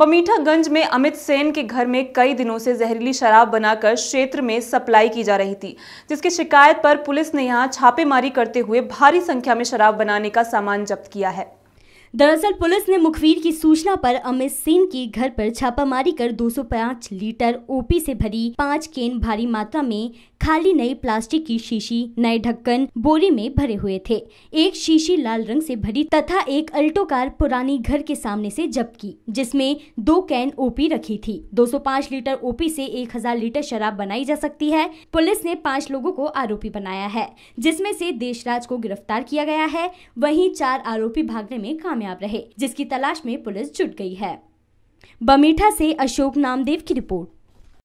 बमीठागंज में अमित सेन के घर में कई दिनों से जहरीली शराब बनाकर क्षेत्र में सप्लाई की जा रही थी जिसकी शिकायत पर पुलिस ने यहां छापेमारी करते हुए भारी संख्या में शराब बनाने का सामान जब्त किया है दरअसल पुलिस ने मुखबिर की सूचना पर अमित सेन के घर पर छापामारी कर 205 लीटर ओपी से भरी पाँच केन भारी मात्रा में खाली नई प्लास्टिक की शीशी नए ढक्कन बोरी में भरे हुए थे एक शीशी लाल रंग से भरी तथा एक अल्टो कार पुरानी घर के सामने से जब्त की जिसमें दो कैन ओपी रखी थी 205 लीटर ओपी से 1000 लीटर शराब बनाई जा सकती है पुलिस ने पांच लोगों को आरोपी बनाया है जिसमें से देशराज को गिरफ्तार किया गया है वहीं चार आरोपी भागने में कामयाब कामयाब रहे जिसकी तलाश में पुलिस जुट गई है बमीठा से अशोक नामदेव की रिपोर्ट